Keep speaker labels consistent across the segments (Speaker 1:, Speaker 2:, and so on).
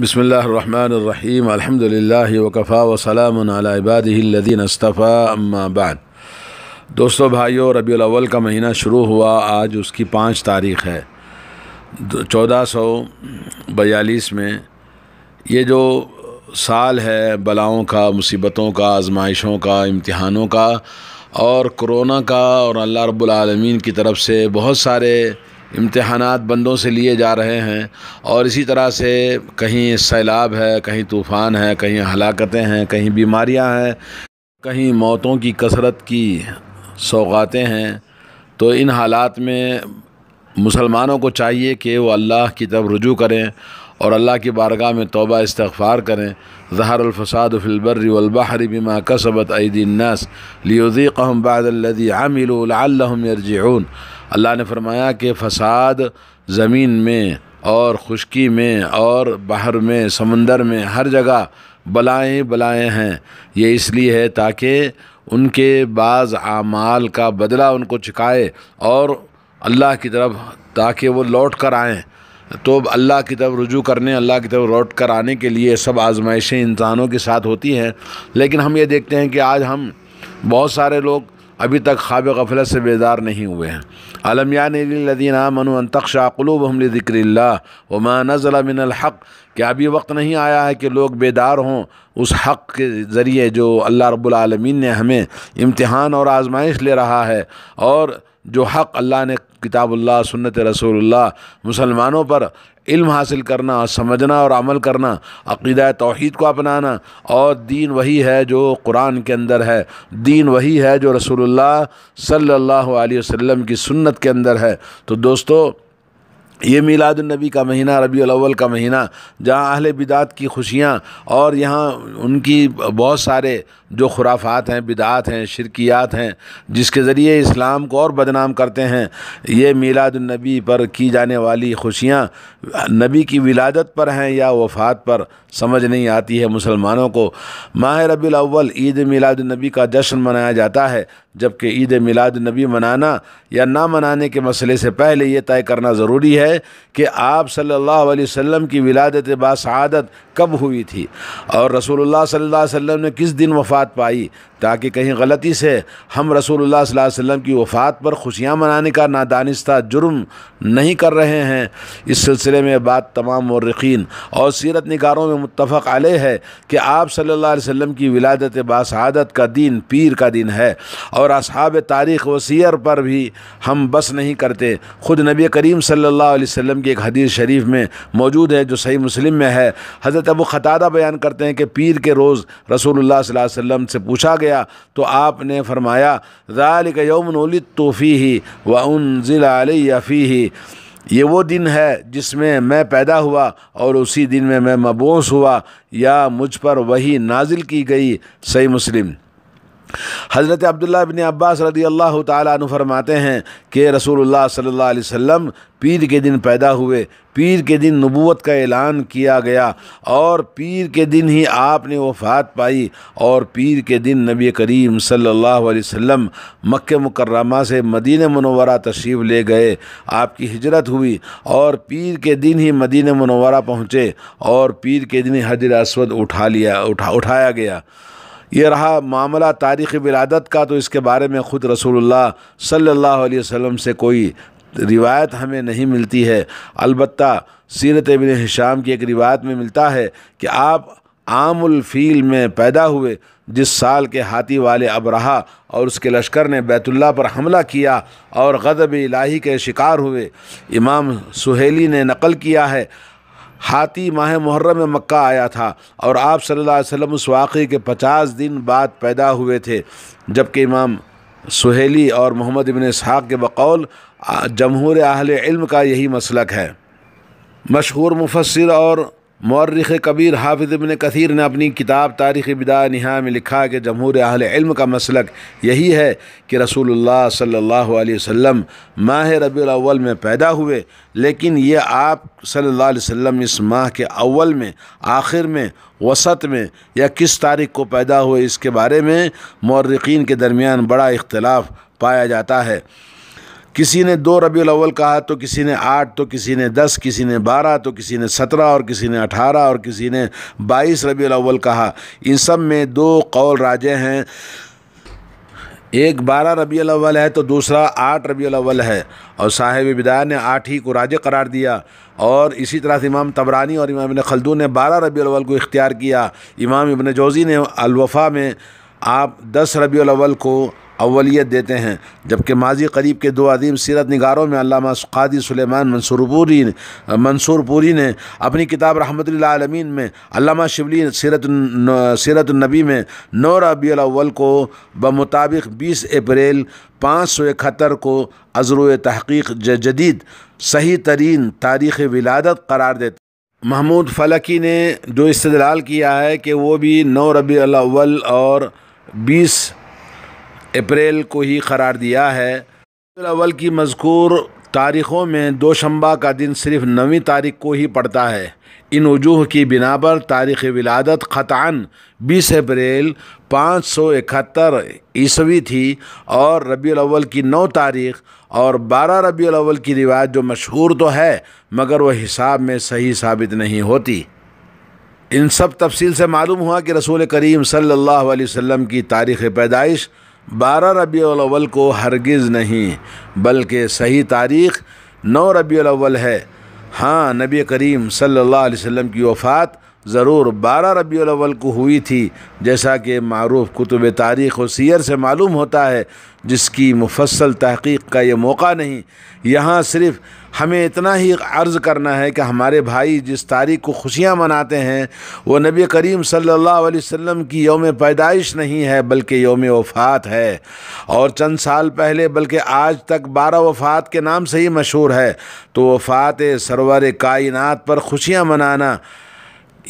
Speaker 1: बसमीम अलहमदिल्ला वकफ़ा वसलामबादीन अस्तफ़ा अम्माबाद दोस्तों भाइयों रबी अव्वल का महीना शुरू हुआ आज उसकी पाँच तारीख़ है चौदह सौ बयालीस में ये जो साल है बलाओं का मुसीबतों का आजमाइशों का इम्तहानों का और कोरोना का और अल्लाह रब्बुल रबालमीन की तरफ से बहुत सारे इम्तहानात बंदों से लिए जा रहे हैं और इसी तरह से कहीं सैलाब है कहीं तूफ़ान है कहीं हलाकतें हैं कहीं बीमारियां हैं कहीं मौतों की कसरत की सौगातें हैं तो इन हालात में मुसलमानों को चाहिए कि वो अल्लाह की तरफ रुजू करें और अल्लाह की बारगाह में तोबा इस्तफ़ार करें ज़हरफ़साद फ़िलबर्री बिमा कसबत अदीनस लियोज़ी कहम बादल्लदी आमिल अल्लाह ने फरमाया कि फ़साद ज़मीन में और खुशकी में और बाहर में समंदर में हर जगह बलाएं बलाएँ हैं ये इसलिए है ताकि उनके बाज़ आमाल का बदला उनको चुकाए और अल्लाह की तरफ ताकि वो लौट कर आएँ तो अल्लाह की तरफ रुजू करने अल्लाह की तरफ लौट कर आने के लिए सब आजमाइशें इंसानों के साथ होती हैं लेकिन हम ये देखते हैं कि आज हम बहुत सारे लोग अभी तक ख्वाब गफलत से बेदार नहीं हुए हैं आलमियानदीन तकशाकलूब हम ज़िक्र वमा नज़लमिनहक़ क्या अभी वक्त नहीं आया है कि लोग बेदार हों उस हक़ के ज़रिए जो अल्लाह रबालमीन ने हमें इम्तहान और आजमाइश ले रहा है और जो हक़ अल्लाह ने किताबुल्ला सुन्नत रसूलुल्लाह मुसलमानों पर इल्म हासिल करना और समझना और अमल करना अकीद तोहद को अपनाना और दीन वही है जो कुरान के अंदर है दीन वही है जो रसूलुल्लाह सल्लल्लाहु अलैहि वसल्लम की सुन्नत के अंदर है तो दोस्तों ये मिलादुलनबी का महीना रबी अलावल का महीना जहाँ अहल बिदात की खुशियाँ और यहाँ उनकी बहुत सारे जो खुराफात हैं बिदात हैं शिरकियात हैं जिसके ज़रिए इस्लाम को और बदनाम करते हैं ये मिलादुलनबी पर की जाने वाली खुशियाँ नबी की विलादत पर हैं या वफ़ात पर समझ नहीं आती है मुसलमानों को माह रबी अव्वल ईद मिलादुलनबी का जश्न मनाया जाता है जबकि ईद मिलादुलनबी मनाना या ना मनाने के मसले से पहले ये तय करना ज़रूरी है है कि आप सल्लल्लाहु अलैहि वसल्लम की विलादत बासदत कब हुई थी और रसूलुल्लाह सल्लल्लाहु अलैहि वसल्लम ने किस दिन वफ़ात पाई ताकि कहीं गलती से हम रसूल वसम की वफ़ात पर खुशियाँ मनाने का नादानिस्ता जुर्म नहीं कर रहे हैं इस सिलसिले में बात तमाम मर्रखीन और सीरत नगारों में मुतफ़ आल है कि आप सल्ला वम की विलादत बासदत का दिन पीर का दिन है और असहाब तारीख़ व सीर पर भी हम बस नहीं करते ख़ुद नबी करीम सल्ला वम की एक हदीस शरीफ में मौजूद है जो सही मुस्लिम में है हज़रत अबू ख़तादा बयान करते हैं कि पीर के रोज़ रसूल वसम से पूछा गया गया तो आपने फरमाया ज़ालिक यौमनोलित तोफ़ी ही व उन ज़िलाफ़ी ही ये वो दिन है जिसमें मैं पैदा हुआ और उसी दिन में मैं मबोस हुआ या मुझ पर वही नाजिल की गई सही मुस्लिम हज़रत अब्दुल्ला बिन अब्बास रदी अल्लाह तु फरमाते हैं कि रसूलुल्लाह सल्लल्लाहु अलैहि वसल्लम पीर के दिन पैदा हुए पीर के दिन नबूत का ऐलान किया गया और पीर के दिन ही आपने वफ़ात पाई और पीर के दिन नबी करीम सल्लल्लाहु अलैहि वसल्लम मक्के मुकर्रमा से मदीन मनवरा तशरीफ़ ले गए आपकी हिजरत हुई और पीर के दिन ही मदीन मनोवरा पहुँचे और पीर के दिन हजर असवद उठा लिया उठा उठाया गया ये रहा मामला तारीख़ विलादत का तो इसके बारे में ख़ुद रसूलुल्लाह सल्लल्लाहु अलैहि वसल्लम से कोई रिवायत हमें नहीं मिलती है अलबत् सीरत इबन हिशाम की एक रिवायत में मिलता है कि आप आमुलफ़ील में पैदा हुए जिस साल के हाथी वाले अब रहा और उसके लश्कर ने बैतुल्ला पर हमला किया और गदब इलाही के शिकार हुए इमाम सुहेली ने नकल किया है हाथी माह मुहर्रम में मक्का आया था और आप सल्लल्लाहु अलैहि वसल्लम उस वाक़े के पचास दिन बाद पैदा हुए थे जबकि इमाम सुहेली और मोहम्मद इबन इसहाक़ के बकौल जमहूर अहल इल्म का यही मसलक है मशहूर मुफसर और मौरख कबीर हाफिज़ इबन कसीर ने अपनी किताब तारीख़ बिदा नहा में लिखा कि जमहूर अहल इल्म का मसलक यही है कि रसूलुल्लाह सल्लल्लाहु अलैहि वसल्लम माह रबी अव्वल में पैदा हुए लेकिन ये आप सल्लल्लाहु अलैहि वसल्लम इस माह के अव्वल में आखिर में वसत में या किस तारीख़ को पैदा हुए इसके बारे में मौरखीन के दरमियान बड़ा इख्तलाफ पाया जाता है किसी ने दो रबी अव्वल कहा तो किसी ने आठ तो किसी ने दस किसी ने बारह तो किसी ने सत्रह और किसी ने अठारह और किसी ने बाईस रबी अव्वल कहा इन सब में दो कौल राजे हैं एक बारह रबी अव्वल है तो दूसरा आठ रबी अव्वल है और साहिब बिदाया ने आठ ही को राज करार दिया और इसी तरह से इमाम तबरानी और इमाम इबन खलदू ने बारह रबी अव्वल को इख्तियार किया इमाम इबन जोजी ने अलवफ़ा में आप दस रबी अव्वल को अवलियत देते हैं जबकि माजी करीब के दो अदीम सीरत नगारों में अलामा कादी सुलेमान मंसूरपूरी मंसूरपूरी ने अपनी किताब रहमत आलमीन में अलामा शिबली सीरत सीरतनबी में नौ रबील को बमुताबिक बीस अप्रैल पाँच सौ इकहत्तर को अजर तहक़ीक जदीद सही तरीन तारीख़ विलादत करार देते महमूद फलकी ने जो इस्तलाल किया है कि वो भी नौ रबी अव्वल और बीस अप्रैल को ही करार दिया है अव्वल की मजकूर तारीख़ों में दो शम्बा का दिन सिर्फ नवी तारीख को ही पड़ता है इन वजूह की बिना पर तारीख़ विलादत ख़तान 20 अप्रैल पाँच सौ इकहत्तर ईस्वी थी और रबी अव्वल की नौ तारीख और बारह रबी अव्वल की रिवायत जो मशहूर तो है मगर वह हिसाब में सही साबित नहीं होती इन सब तफसील से मालूम हुआ कि रसूल करीम सल्लल्लाहु अलैहि वसल्लम की तारीख़ पैदाइश बारह रबी अव्वल को हरगिज़ नहीं बल्कि सही तारीख़ नौ रबी अव्वल है हाँ नबी करीम सल्लल्लाहु अलैहि वसल्लम की वफ़ात ज़रूर बारह रबी अव्वल को हुई थी जैसा कि मरूफ कुतुब तारीख़ और सीर से मालूम होता है जिसकी मुफसल तहक़ीक़ का ये मौका नहीं यहाँ सिर्फ़ हमें इतना ही अर्ज़ करना है कि हमारे भाई जिस तारीख को खुशियाँ मनाते हैं वो नबी करीम सल्लल्लाहु अलैहि वसल्लम की योम पैदाइश नहीं है बल्कि योम वफ़ात है और चंद साल पहले बल्कि आज तक बारह वफ़ात के नाम से ही मशहूर है तो वफ़ात सरवर कायनात पर खुशियाँ मनाना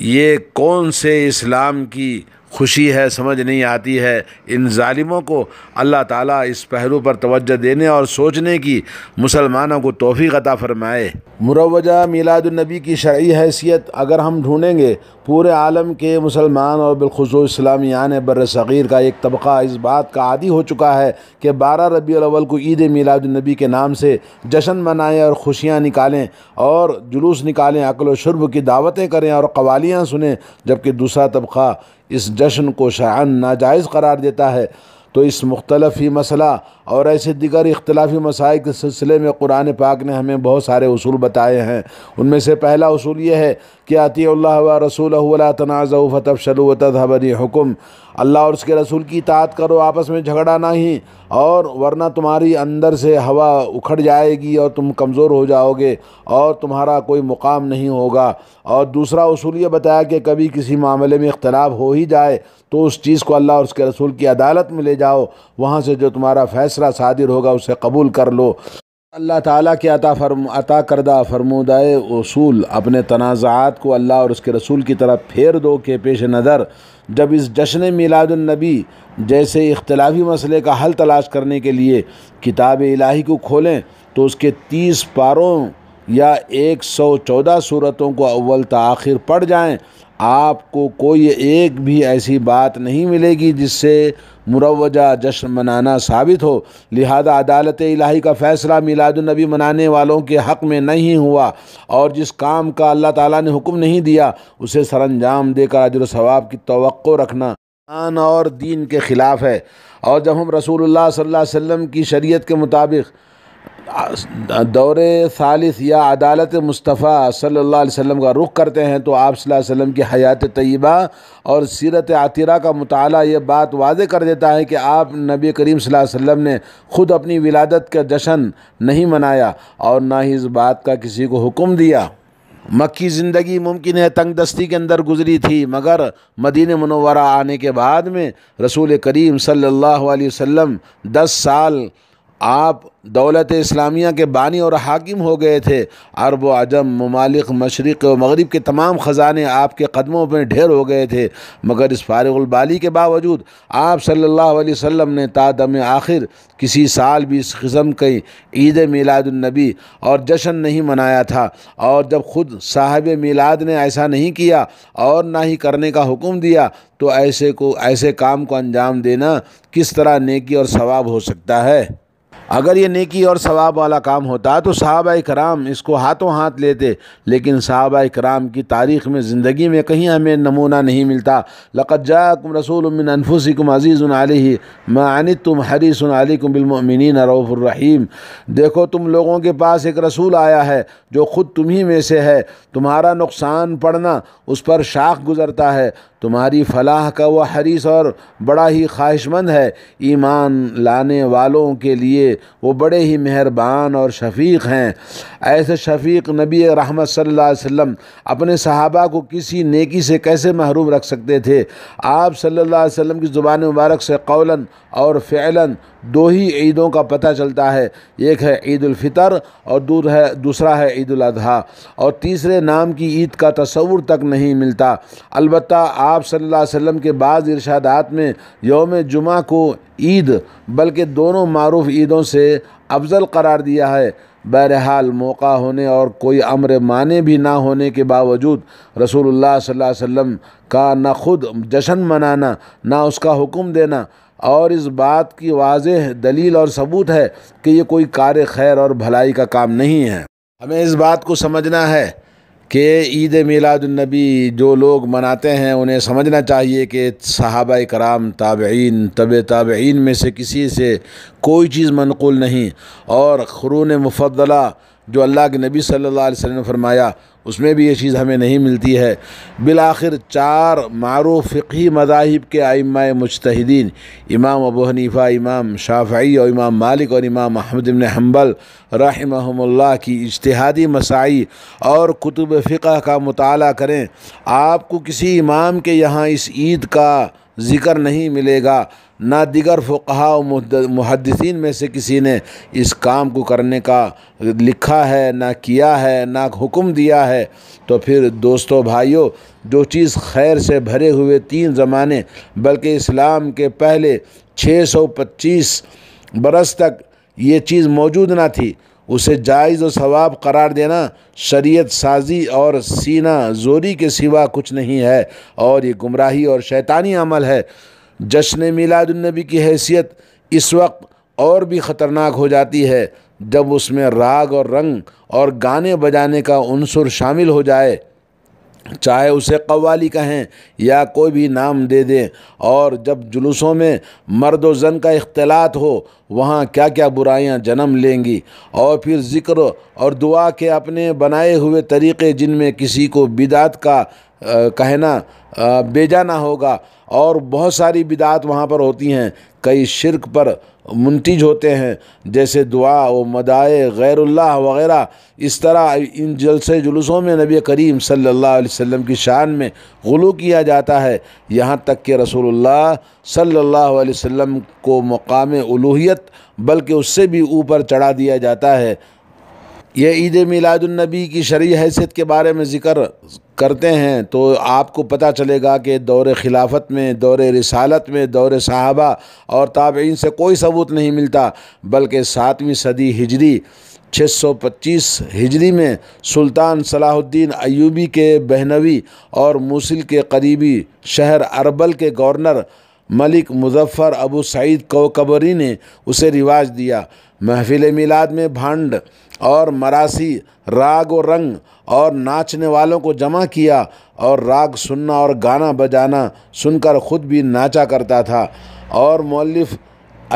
Speaker 1: ये कौन से इस्लाम की खुशी है समझ नहीं आती है इन ालिमों को अल्लाह ताला इस पहलू पर तवज्जो देने और सोचने की मुसलमानों को तोहफी अता फ़रमाए मुरवजा मिलादुलनबी की शर्य हैसियत अगर हम ढूँढेंगे पूरे आलम के मुसलमान और बिलखसूस इस्लामियान बर सग़ीर का एक तबका इस बात का आदि हो चुका है कि बारह रबी अव्वल को ईद मिलादुलनबी के नाम से जश्न मनाएँ और खुशियाँ निकालें और जुलूस निकालें अकल शुरब की दावतें करें और कवालियाँ सुने जबकि दूसरा तबका इस जश्न को शायन नाजायज़ करार देता है तो इस मुख्तलफ़ ही मसला और ऐसे दिगर इख्तलाफी मसाइल के सिलसिले में कुरान पाक ने हमें बहुत सारे असूल बताए हैं उनमें से पहला असूल ये है कि आती व रसूल तनाज़ फ़तफ़शल तहबरी हुकुम अल्लाह और उसके रसूल की इतात करो आपस में झगड़ा ना ही और वरना तुम्हारी अंदर से हवा उखड़ जाएगी और तुम कमज़ोर हो जाओगे और तुम्हारा कोई मुकाम नहीं होगा और दूसरा असूल ये बताया कि कभी किसी मामले में इख्तलाफ हो ही जाए तो उस चीज़ को अल्लाह और उसके रसूल की अदालत में ले जाओ वहाँ से जो तुम्हारा फ़ैसला शादिर होगा उसे कबूल कर लो अल्लाह ताला के अता फरम अता करदा फरमोदाए उसूल अपने तनाज़ात को अल्लाह और उसके रसूल की तरफ फेर दो के पेश नज़र जब इस जश्न मिलादुलनबी जैसे इख्तलाफी मसले का हल तलाश करने के लिए किताब इलाही को खोलें तो उसके तीस पारों या एक सौ चौदह सूरतों को अव्वल तखिर पढ़ जाएँ आपको कोई एक भी ऐसी बात नहीं मिलेगी जिससे मुरवजा जश्न मनाना साबित हो लिहाजा अदालत इलाही का फ़ैसला मिलादुलनबी मनाने वालों के हक़ में नहीं हुआ और जिस काम का अल्लाह ताला ने हुक्म नहीं दिया उसे सरंजाम देकर अजर सवाब की तो रखना और दीन के ख़िलाफ़ है और जब हम रसूलुल्लाह सल्लल्लाहु अलैहि वसल्लम की शरीयत के मुताबिक दौर सालिस या अदालत मुस्तफ़ा सल्लल्लाहु अलैहि वसल्लम का रुख करते हैं तो आप वसल्लम की हयात तय्यबा और सीरत आतिरा का मताल ये बात वाज कर देता है कि आप नबी करीम वसल्लम ने ख़ुद अपनी विलादत का जश्न नहीं मनाया और ना ही इस बात का किसी को हुक्म दिया मक्की ज़िंदगी मुमकिन है तंग दस्ती के अंदर गुजरी थी मगर मदीन मनवरा आने के बाद में रसूल करीम सल्लल्लाहु अलैहि वसल्लम साल आप दौलत इस्लामिया के बानी और हाकिम हो गए थे अरब अजम ममालिक मशरक़ व मगरब के तमाम ख़जाने आपके कदमों पर ढेर हो गए थे मगर इस फारबाली के बावजूद आप सल्लल्लाहु अलैहि वसल्लम ने तादम आखिर किसी साल भी इस कस्म कई ईद मिलादुलनबी और जश्न नहीं मनाया था और जब ख़ुद साहब मिलाद ने ऐसा नहीं किया और ना ही करने का हुक्म दिया तो ऐसे को ऐसे काम को अंजाम देना किस तरह नेकी और सवाब हो सकता है अगर ये नेकी और सवाब वाला काम होता तो साहबा कराम इसको हाथों हाथ लेते लेकिन साहबा कराम की तारीख़ में ज़िंदगी में कहीं हमें नमूना नहीं मिलता लकजाकुम रसूलमिन अनफुसिकुम अज़ीज़ आलि मानि तुम हरी सुन आलिकुम बिलमिन रऊफ़ुररहीम देखो तुम लोगों के पास एक रसूल आया है जो ख़ुद तुम्ही में से है तुम्हारा नुकसान पड़ना उस पर शाख गुज़रता है तुम्हारी फलाह का वह हरीस और बड़ा ही ख्वाहिशमंद है ईमान लाने वालों के लिए वो बड़े ही मेहरबान और शफीक हैं ऐसे शफीक नबी रहमत सल्लल्लाहु अलैहि वसल्लम अपने सहाबा को किसी नेकी से कैसे महरूम रख सकते थे आप सल्लल्लाहु अलैहि वसल्लम की ज़ुबान मुबारक से कौलन और फ़ैलन दो ही ईदों का पता चलता है एक है ईदालफ़ितर और दूर है दूसरा है ईदालाजी और तीसरे नाम की ईद का तस्वूर तक नहीं मिलता अलबत् आप सल्ला अलैहि के बाद इरशादात में योम जुमा को ईद बल्कि दोनों मरूफ ईदों से अफजल करार दिया है बहरहाल मौका होने और कोई अमर माने भी ना होने के बावजूद रसूल सल्ला अलैहि का ना खुद जश्न मनाना ना उसका हुक्म देना और इस बात की वाज दलील और सबूत है कि ये कोई कार्य खैर और भलाई का काम नहीं है हमें इस बात को समझना है कि ईद मिलादुलनबी जो लोग मनाते हैं उन्हें समझना चाहिए कि सहाबा कराम ताबेन तब तबीन में से किसी से कोई चीज़ मनकूल नहीं और ख़रून मुफदला जो अल्लाह के नबी सल्लल्लाहु अलैहि वसल्लम ने फरमाया उसमें भी ये चीज़ हमें नहीं मिलती है बिल आखिर चार मारूफ़ फ़िकी मजाहिब के आइम्मा मुजतहदीन इमाम अबू हनीफ़ा इमाम शाफी और इमाम मालिक और इमाम अहमद इबन हम्बल रहमल्ला की इजतहादी मसाई और कुतुब फ़िका का मताल करें आपको किसी इमाम के यहाँ इस ईद का ज़िक्र नहीं मिलेगा ना दिगर फ़ुहा मुहदसिन में से किसी ने इस काम को करने का लिखा है ना किया है ना हुक्म दिया है तो फिर दोस्तों भाइयों जो चीज़ खैर से भरे हुए तीन ज़माने बल्कि इस्लाम के पहले 625 बरस तक ये चीज़ मौजूद ना थी उसे जायज़ और सवाब करार देना शरीयत साजी और सीना जोरी के सिवा कुछ नहीं है और ये गुमराही और शैतानी अमल है जश्न मिलादुलनबी की हैसियत इस वक्त और भी ख़तरनाक हो जाती है जब उसमें राग और रंग और गाने बजाने का अनसर शामिल हो जाए चाहे उसे कवाली कहें या कोई भी नाम दे दें और जब जुलूसों में मर्द व जन का अख्तिलात हो वहाँ क्या क्या बुराइयाँ जन्म लेंगी और फिर ज़िक्र और दुआ के अपने बनाए हुए तरीक़े जिनमें किसी को बिदात का कहना बेजाना होगा और बहुत सारी बिदात वहाँ पर होती हैं कई शिरक पर मुंतज होते हैं जैसे दुआ व मदाए गैरुल्लाह वगैरह इस तरह इन जलसे जुलूसों में नबी करीम सल्लल्लाहु अलैहि वसल्लम की शान में गलू किया जाता है यहाँ तक कि रसूलुल्लाह सल्लल्लाहु अलैहि वसल्लम को मकाम उलूहियत बल्कि उससे भी ऊपर चढ़ा दिया जाता है यह ईद मिलादुलनबी की शरी हैसियत के बारे में ज़िक्र करते हैं तो आपको पता चलेगा कि दौर खिलाफत में दौर रिसालत में दौर साहबा और इन से कोई सबूत नहीं मिलता बल्कि सातवीं सदी हिजरी 625 हिजरी में सुल्तान सलाहुद्दीन अयूबी के बहनवी और मूसिल के करीबी शहर अरबल के governor Malik Muzaffar Abu Said Kokburi ने उसे रिवाज दिया महफिल मिलाद में भांड और मरासी राग और रंग और नाचने वालों को जमा किया और राग सुनना और गाना बजाना सुनकर ख़ुद भी नाचा करता था और मौलफ़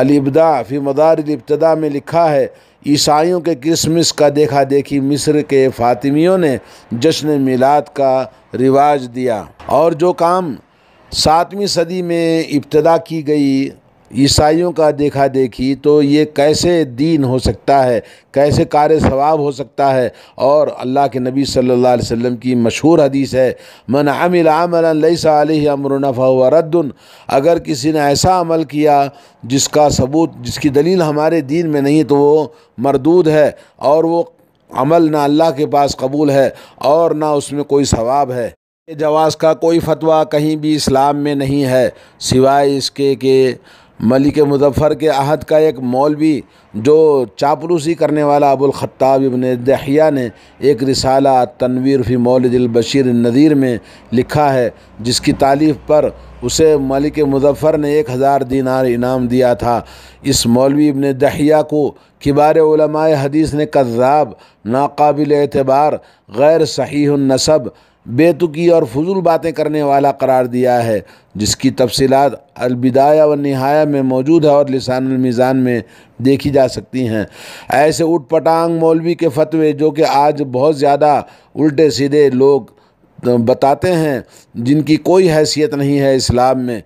Speaker 1: अलिबदा फी मदार इब्तदा में लिखा है ईसाइयों के क्रिसमस का देखा देखी मिस्र के फातिमियों ने जश्न मिलाद का रिवाज दिया और जो काम सातवीं सदी में इब्तदा की गई ईसाइयों का देखा देखी तो ये कैसे दीन हो सकता है कैसे कार्य सवाब हो सकता है और अल्लाह के नबी सल्लल्लाहु अलैहि वसल्लम की मशहूर हदीस है मन अमिल अमल अमरना फ़ा रद्दन अगर किसी ने ऐसा अमल किया जिसका सबूत जिसकी दलील हमारे दीन में नहीं तो वो मरदूद है और वो अमल ना अल्लाह के पास कबूल है और ना उसमें कोई सवाब है जवाज़ का कोई फतवा कहीं भी इस्लाम में नहीं है सिवाय इसके कि मलिक मुजफ़र के अहद का एक मौलवी जो चापलूसी करने वाला अबुल ख़त्ताब इबन दहिया ने एक रिसाला तनवीर फ़ी मौलदिल बशीर नदीर में लिखा है जिसकी तालीफ़ पर उसे मलिक मुजफ़र ने एक हज़ार दिनार इनाम दिया था इस मौलवी इबन दहिया को किबार हदीस ने कज़ाब नाकबिल एतबार गैर सही नसब बेतुकी और फजूल बातें करने वाला करार दिया है जिसकी तफसीत अलबिदाया व नहाया में मौजूद है और लिसान मिज़ान में देखी जा सकती हैं ऐसे उठ पटांग मौलवी के फतवे जो कि आज बहुत ज़्यादा उल्टे सीधे लोग बताते हैं जिनकी कोई हैसियत नहीं है इस्लाम में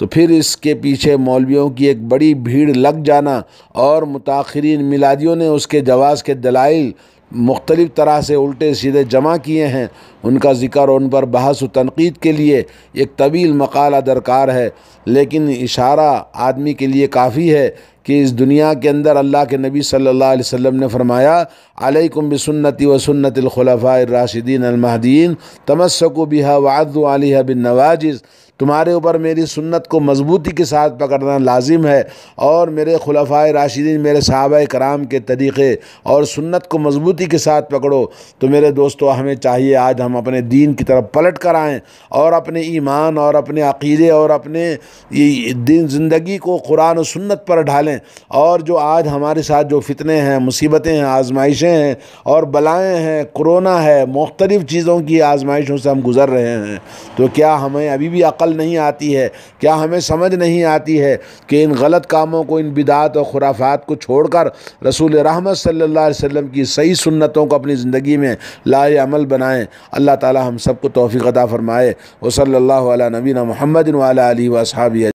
Speaker 1: तो फिर इसके पीछे मौलवियों की एक बड़ी भीड़ लग जाना और मुताखरीन मिलादियों ने उसके जवाज़ के दलाइल मुख्तलिफ़ तरह से उल्टे सीधे जमा किए हैं उनका ज़िक्र उन पर बहस व तनकीद के लिए एक तवील मकाला दरकार है लेकिन इशारा आदमी के लिए काफ़ी है कि इस दुनिया के अंदर अल्लाह के नबी सल्लल्लाहु अलैहि वसल्लम ने फरमाया अलैकुम बिसुन्नति व सुन्नतिलखलफ़ा राशिदीन अलमहदीन तमस्सकु बिहा वादू आलिहा बिन नवाजिज़ तुम्हारे ऊपर मेरी सुन्नत को मजबूती के साथ पकड़ना लाजिम है और मेरे खुलफा राशिदीन मेरे साहब कराम के तरीक़े और सुन्नत को मजबूती के साथ पकड़ो तो मेरे दोस्तों हमें चाहिए आज हम अपने दीन की तरफ पलट कर आएँ और अपने ईमान और अपने अकीदे और अपने दिन ज़िंदगी को कुरान और सुन्नत पर ढालें और जो आज हमारे साथ जो फितने हैं मुसीबतें हैं आजमाइशें हैं और बलाएँ हैं कोरोना है मुख्तलिफ़ चीज़ों की आजमाइशों से हम गुज़र रहे हैं तो क्या हमें अभी भी अकल अकल नहीं आती है क्या हमें समझ नहीं आती है कि इन गलत कामों को इन बिदात और खुराफात को छोड़कर रसूल रहमत सल्ला वसम की सही सुन्नतों को अपनी ज़िंदगी में लाए अमल बनाएँ अल्लाह ताली हम सबको तोफ़ी अदा फ़रमाए वसल नबीना महमद वाली वसाबी